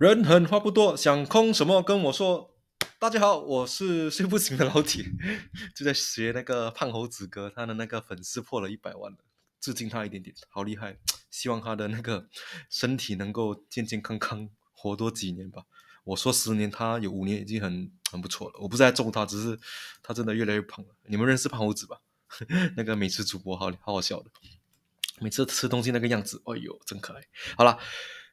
人狠话不多，想空什么跟我说。大家好，我是 睡不醒的老铁，就在学那个胖猴子哥，他的那个粉丝破了一百万了，致敬他一点点，好厉害！希望他的那个身体能够健健康康，活多几年吧。我说十年，他有五年已经很很不错了。我不是在咒他，只是他真的越来越胖了。你们认识胖猴子吧？那个美食主播好好笑的，每次吃东西那个样子，哎呦，真可爱。好了。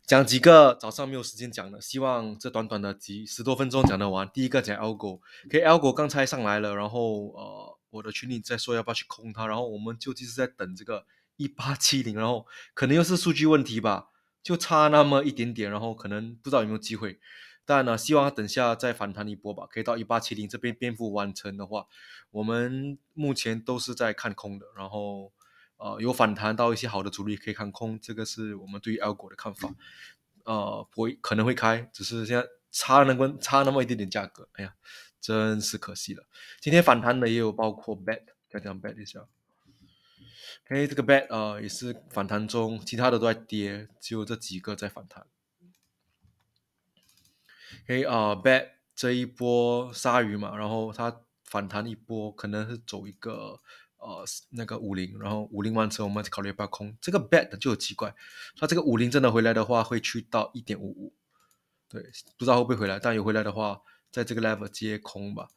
讲几个早上没有时间讲的，希望这短短的几十多分钟讲得完。第一个讲 algo，可以 algo 刚才上来了，然后呃，我的群里在说要不要去空它，然后我们究竟是在等这个一八七零，然后可能又是数据问题吧，就差那么一点点，然后可能不知道有没有机会，但呢，希望等下再反弹一波吧，可以到一八七零这边蝙幅完成的话，我们目前都是在看空的，然后。呃，有反弹到一些好的主力可以看空，这个是我们对于 L 股的看法。呃，会可能会开，只是现在差那么差那么一点点价格，哎呀，真是可惜了。今天反弹的也有包括 BAT，再讲 BAT 一下。OK，这个 BAT 啊也是反弹中，其他的都在跌，只有这几个在反弹。OK 啊，BAT 这一波鲨鱼嘛，然后它反弹一波，可能是走一个。呃，那个五零，然后五零完成，我们考虑不要空。这个 bad 就很奇怪，它这个五零真的回来的话，会去到一点五五，对，不知道会不会回来。但有回来的话，在这个 level 接空吧。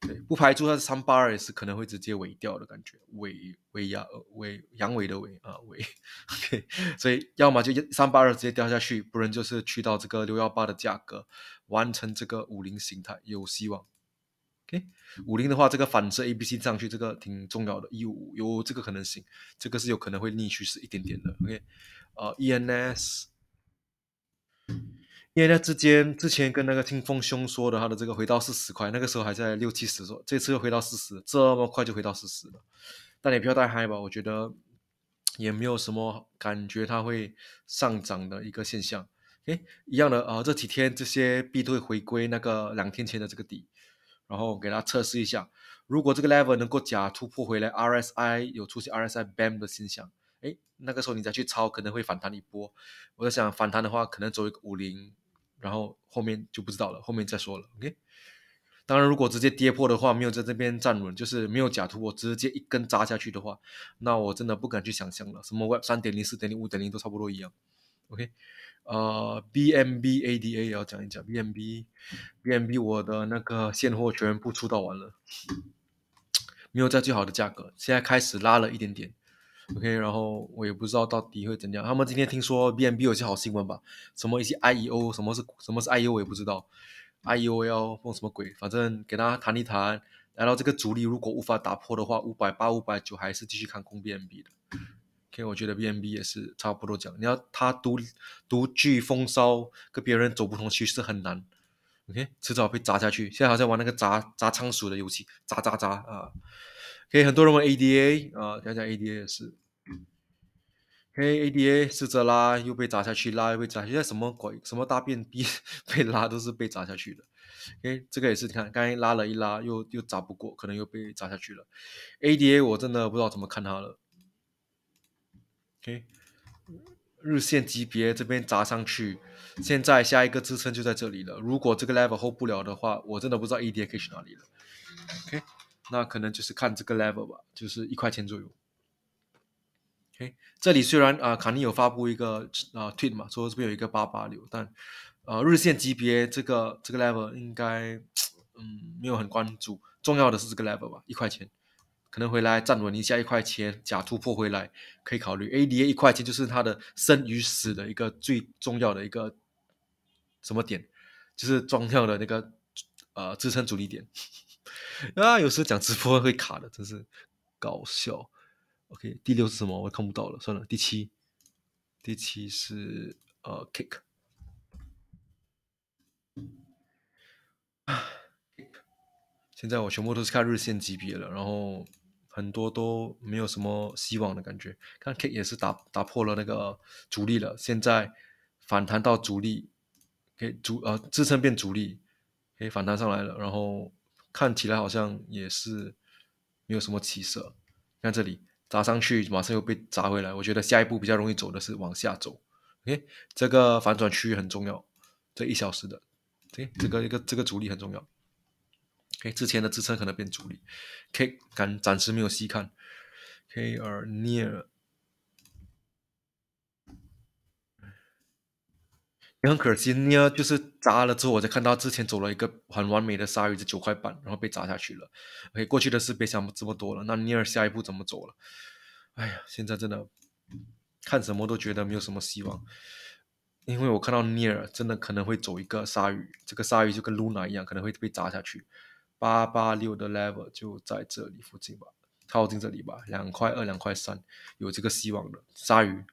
对，不排除它是三八二也是可能会直接尾掉的感觉，尾尾阳尾阳尾的尾啊尾。所以要么就三八二直接掉下去，不然就是去到这个六幺八的价格完成这个五零形态，有希望。K 五零的话，这个反射 A B C 上去，这个挺重要的，有有这个可能性，这个是有可能会逆趋势一点点的。o K，呃，E N S，E N S 之间，之前跟那个听风兄说的，他的这个回到四十块，那个时候还在六七十多，这次又回到四十，这么快就回到四十了。但也不要太嗨吧，我觉得也没有什么感觉它会上涨的一个现象。诶，一样的啊，这几天这些币都会回归那个两天前的这个底。然后给他测试一下，如果这个 level 能够假突破回来，RSI 有出现 RSI BAM 的现象，哎，那个时候你再去抄可能会反弹一波。我在想反弹的话，可能走一个五零，然后后面就不知道了，后面再说了。OK，当然如果直接跌破的话，没有在这边站稳，就是没有假突破，直接一根扎下去的话，那我真的不敢去想象了。什么 web 三点零、四点零、五点零都差不多一样。OK。呃，B M B A D A 也要讲一讲，B M B，B M B，我的那个现货全部出到完了，没有在最好的价格，现在开始拉了一点点，OK，然后我也不知道到底会怎样。他们今天听说 B M B 有些好新闻吧？什么一些 I E O，什么是什么是 I E，O 我也不知道，I E O 要碰什么鬼？反正给大家谈一谈，来到这个阻力如果无法打破的话，五百八、五百九还是继续看空 B M B 的。因为我觉得 BMB 也是差不多讲，你要它独独具风骚，跟别人走不同趋势很难。OK，迟早被砸下去。现在好像玩那个砸砸仓鼠的游戏，砸砸砸啊可以，很多人玩 ADA 啊，讲讲 ADA 也是。o a d a 是这拉又被砸下去，拉又被砸。现在什么鬼？什么大便逼 被拉都是被砸下去的。OK，这个也是，你看刚才拉了一拉，又又砸不过，可能又被砸下去了。ADA 我真的不知道怎么看它了。日线级别这边砸上去，现在下一个支撑就在这里了。如果这个 level hold 不了的话，我真的不知道 E D K 去哪里了。OK，那可能就是看这个 level 吧，就是一块钱左右。OK，这里虽然啊，卡尼有发布一个啊 tweet 嘛，说这边有一个八八六，但呃，日线级别这个这个 level 应该嗯没有很关注，重要的是这个 level 吧，一块钱。可能回来站稳一下一块钱，假突破回来可以考虑 A D A 一块钱就是它的生与死的一个最重要的一个什么点，就是庄跳的那个呃支撑阻力点 啊。有时候讲直播会卡的，真是搞笑。OK，第六是什么？我也看不到了，算了。第七，第七是呃 Kick，现在我全部都是看日线级别了，然后。很多都没有什么希望的感觉，看 K 也是打打破了那个阻力了，现在反弹到阻力可以阻啊支撑变阻力可以反弹上来了，然后看起来好像也是没有什么起色，看这里砸上去马上又被砸回来，我觉得下一步比较容易走的是往下走，K o 这个反转区域很重要，这一小时的，哎这个一个这个阻力很重要。K 之前的支撑可能变阻力，K 敢暂时没有细看，K 二 near 也很可惜呢，就是砸了之后我才看到之前走了一个很完美的鲨鱼，是九块半，然后被砸下去了。哎，过去的事别想这么多了。那 near 下一步怎么走了？哎呀，现在真的看什么都觉得没有什么希望，因为我看到 near 真的可能会走一个鲨鱼，这个鲨鱼就跟 Luna 一样，可能会被砸下去。八八六的 level 就在这里附近吧，靠近这里吧，两块二、两块三，有这个希望的鲨鱼。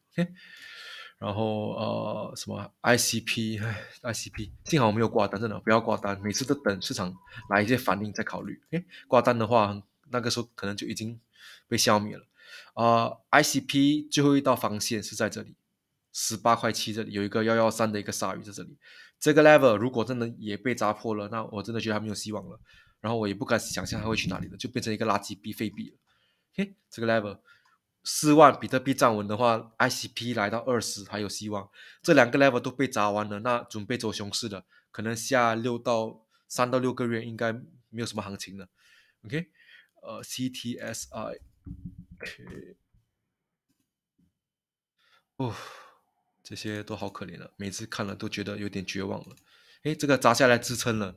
然后呃，什么 ICP 哎 ICP，幸好我没有挂单，真的不要挂单，每次都等市场来一些反应再考虑。嘿，挂单的话，那个时候可能就已经被消灭了。啊，ICP 最后一道防线是在这里，十八块七这里有一个幺幺三的一个鲨鱼在这里，这个 level 如果真的也被砸破了，那我真的觉得还没有希望了。然后我也不敢想象它会去哪里了，就变成一个垃圾币废币了。嘿，这个 level 四万比特币站稳的话，ICP 来到二十还有希望。这两个 level 都被砸完了，那准备走熊市的，可能下六到三到六个月应该没有什么行情了。OK，呃 c t s i 哦，这些都好可怜了，每次看了都觉得有点绝望了。哎，这个砸下来支撑了，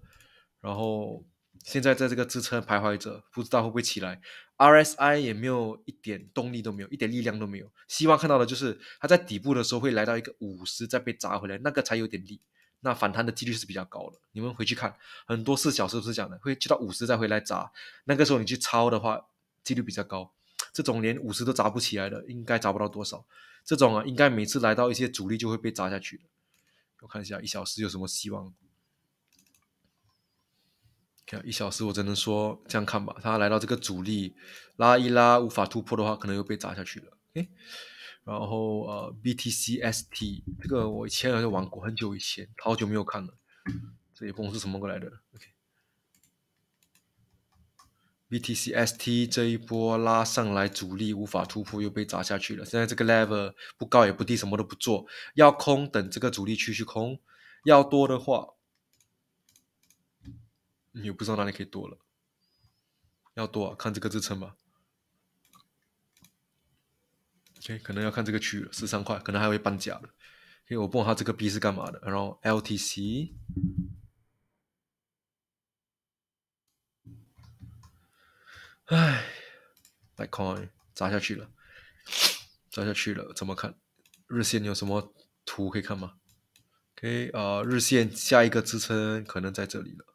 然后。现在在这个支撑徘徊着，不知道会不会起来。R S I 也没有一点动力都没有，一点力量都没有。希望看到的就是它在底部的时候会来到一个五十，再被砸回来，那个才有点力。那反弹的几率是比较高的。你们回去看，很多四小时都是讲的，会去到五十再回来砸，那个时候你去抄的话，几率比较高。这种连五十都砸不起来的，应该砸不到多少。这种啊，应该每次来到一些阻力就会被砸下去我看一下一小时有什么希望。一小时我只能说这样看吧，他来到这个阻力拉一拉无法突破的话，可能又被砸下去了。然后呃，BTCST 这个我以前好像玩过，很久以前，好久没有看了，这也不是什么过来的。BTCST 这一波拉上来阻力无法突破，又被砸下去了。现在这个 l e v e l 不高也不低，什么都不做，要空等这个阻力区去空，要多的话。你又不知道哪里可以多了，要多啊，看这个支撑吧。OK，可能要看这个区域了，十三块可能还会搬家的。OK，我不管它这个 B 是干嘛的，然后 LTC，哎，Bitcoin 砸下去了，砸下去了，怎么看？日线有什么图可以看吗？OK，呃，日线下一个支撑可能在这里了。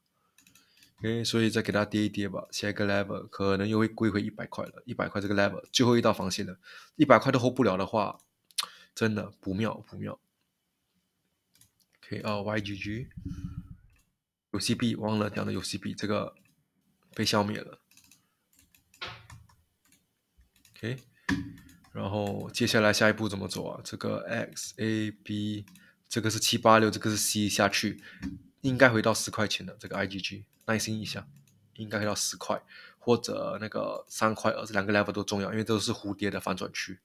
Okay, 所以再给它跌一跌吧，下一个 level 可能又会归回一百块了。一百块这个 level 最后一道防线了，一百块都 hold 不了的话，真的不妙不妙。K2YGG 游戏币忘了讲的游戏币这个被消灭了。o K，然后接下来下一步怎么走啊？这个 XAB 这个是七八六，这个是 C 下去，应该回到十块钱的这个 IGG。耐心一下，应该到十块或者那个三块，这两个 level 都重要，因为都是蝴蝶的反转区。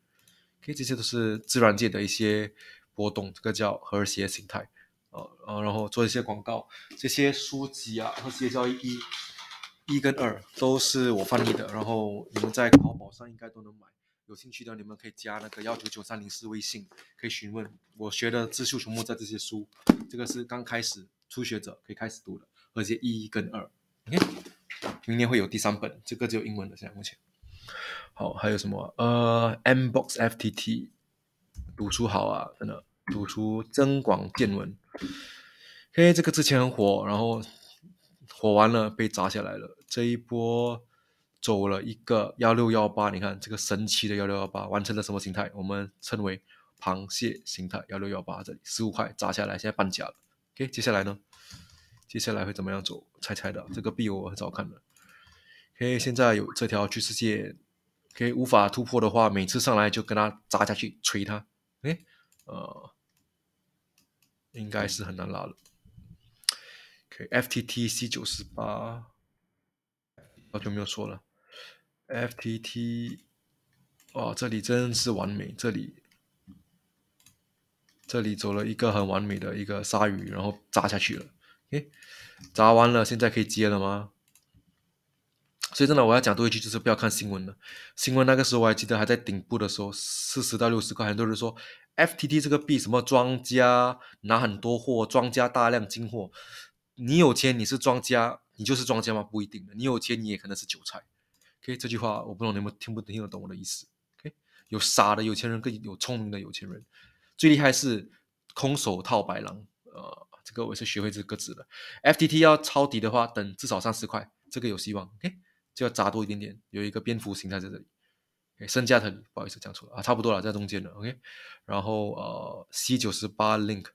可以，这些都是自然界的一些波动，这个叫和谐形态。呃呃，然后做一些广告，这些书籍啊，这些交易一、一跟二都是我翻译的，然后你们在淘宝上应该都能买。有兴趣的，你们可以加那个幺九九三零四微信，可以询问我学的《织绣全部在这些书，这个是刚开始初学者可以开始读的。而且一跟二，OK，明年会有第三本，这个只有英文的，现在目前。好，还有什么？呃，Mbox FTT，读书好啊，真的，读书增广见闻。OK，这个之前很火，然后火完了被砸下来了。这一波走了一个幺六幺八，你看这个神奇的幺六幺八，完成了什么形态？我们称为螃蟹形态。幺六幺八这里十五块砸下来，现在半价了。OK，接下来呢？接下来会怎么样走？猜猜的，这个币我很少看的。OK，现在有这条巨世界，可以无法突破的话，每次上来就跟他砸下去，锤他。哎，呃，应该是很难拉了。OK，FTTC 九十八，好久没有说了。FTT，哦，这里真是完美，这里，这里走了一个很完美的一个鲨鱼，然后砸下去了。诶，砸完了，现在可以接了吗？所以真的，我要讲多一句，就是不要看新闻了。新闻那个时候我还记得还在顶部的时候，四十到六十块，很多人说 F T T 这个币什么庄家拿很多货，庄家大量进货。你有钱，你是庄家，你就是庄家吗？不一定。你有钱，你也可能是韭菜。K 这句话我不懂，你们听不听得懂我的意思？K 有傻的有钱人，更有聪明的有钱人。最厉害是空手套白狼，呃。这个我是学会这个字的。F T T 要抄底的话，等至少三十块，这个有希望。OK，就要砸多一点点，有一个蝙蝠形态在这里。OK，加价不好意思讲错了啊，差不多了，在中间了。OK，然后呃，C 九十八 Link，C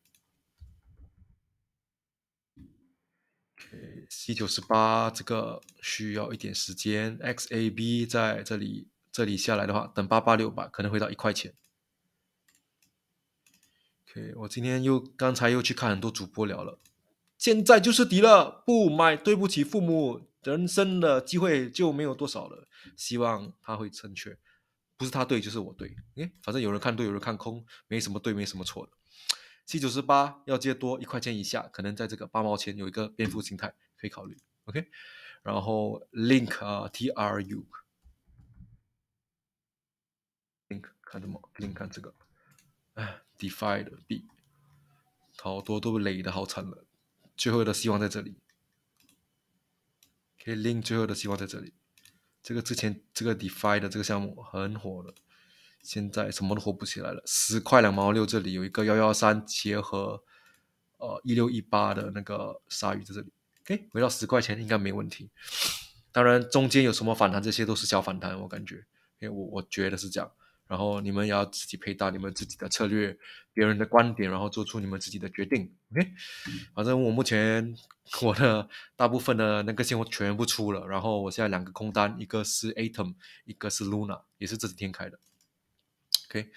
九十八这个需要一点时间。X A B 在这里，这里下来的话，等八八六吧，可能回到一块钱。我今天又刚才又去看很多主播聊了，现在就是底了，不买对不起父母，人生的机会就没有多少了，希望他会成全，不是他对就是我对，哎，反正有人看对，有人看空，没什么对，没什么错的。七九十八要接多一块钱以下，可能在这个八毛钱有一个蝙蝠心态可以考虑。OK，然后 Link 啊，T R U，Link 看什么？Link 看这个。哎，Defi 的币，好多都累的好惨了。最后的希望在这里，可以拎。最后的希望在这里。这个之前这个 Defi 的这个项目很火的，现在什么都火不起来了。十块两毛六，这里有一个幺幺三结合，呃，一六一八的那个鲨鱼在这里。OK，回到十块钱应该没问题。当然，中间有什么反弹，这些都是小反弹，我感觉，因为我我觉得是这样。然后你们也要自己配搭你们自己的策略，别人的观点，然后做出你们自己的决定。OK，反正我目前我的大部分的那个现货全部出了，然后我现在两个空单，一个是 ATOM，一个是 LUNA，也是这几天开的。OK，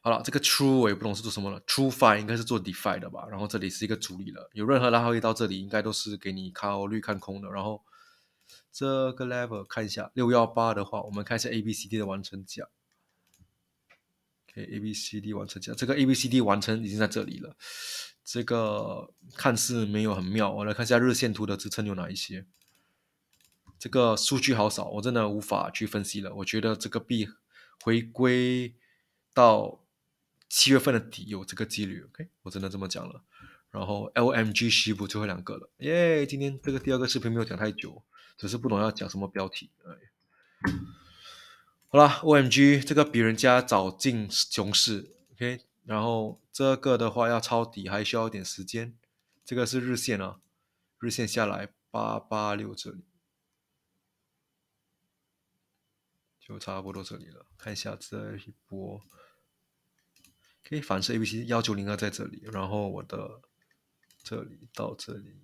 好了，这个 True 我也不懂是做什么了 t r u e f i 应该是做 DeFi 的吧？然后这里是一个主力了，有任何拉一到这里，应该都是给你考虑看空的。然后这个 Level 看一下六幺八的话，我们看一下 ABCD 的完成价。K A B C D 完成这个 A B C D 完成已经在这里了，这个看似没有很妙。我来看一下日线图的支撑有哪一些，这个数据好少，我真的无法去分析了。我觉得这个币回归到七月份的底有这个几率。o K 我真的这么讲了。然后 L M G C 部最后两个了？耶，今天这个第二个视频没有讲太久，只是不懂要讲什么标题，而哎。好啦 o M G，这个比人家早进熊市，OK。然后这个的话要抄底还需要一点时间，这个是日线啊，日线下来八八六这里，就差不多到这里了。看一下这一波，可以反射 A B C 幺九零二在这里，然后我的这里到这里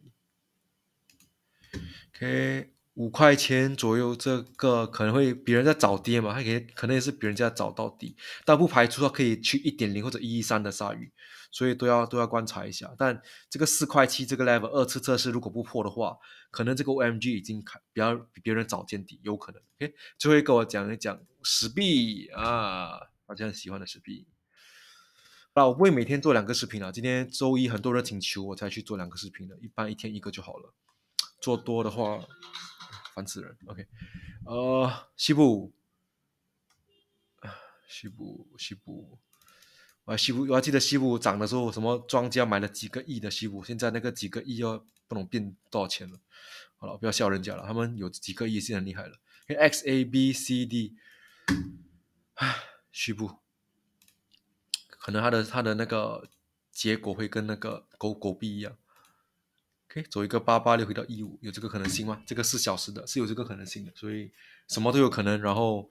，OK。五块钱左右，这个可能会别人在找跌嘛，他可以可能也是别人家找到底，但不排除他可以去一点零或者一一三的鲨鱼，所以都要都要观察一下。但这个四块七这个 level 二次测试如果不破的话，可能这个 OMG 已经比比别人早见底，有可能。OK，最后跟我讲一讲石币啊，大家喜欢的石币。啊，我不会每天做两个视频了，今天周一很多人请求我才去做两个视频的，一般一天一个就好了，做多的话。烦死人，OK，呃，西部，啊，西部，西部，还西部，我还记得西部涨的时候，什么庄家买了几个亿的西部，现在那个几个亿又不能变多少钱了。好了，不要笑人家了，他们有几个亿是很厉害了。X A B C D，唉，西部，可能他的他的那个结果会跟那个狗狗币一样。走一个八八六回到一五，有这个可能性吗？这个四小时的，是有这个可能性的，所以什么都有可能。然后，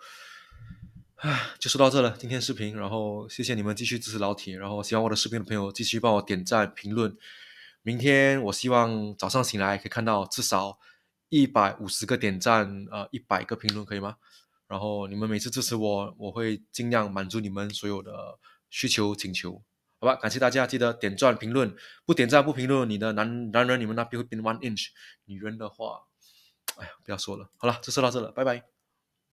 唉，就说到这了。今天视频，然后谢谢你们继续支持老铁。然后喜欢我的视频的朋友，继续帮我点赞、评论。明天我希望早上醒来可以看到至少一百五十个点赞，呃，一百个评论，可以吗？然后你们每次支持我，我会尽量满足你们所有的需求、请求。好吧，感谢大家，记得点赞评论。不点赞不评论，你的男男人你们那边会变 one inch，女人的话，哎呀，不要说了。好了，就说到这了，拜拜。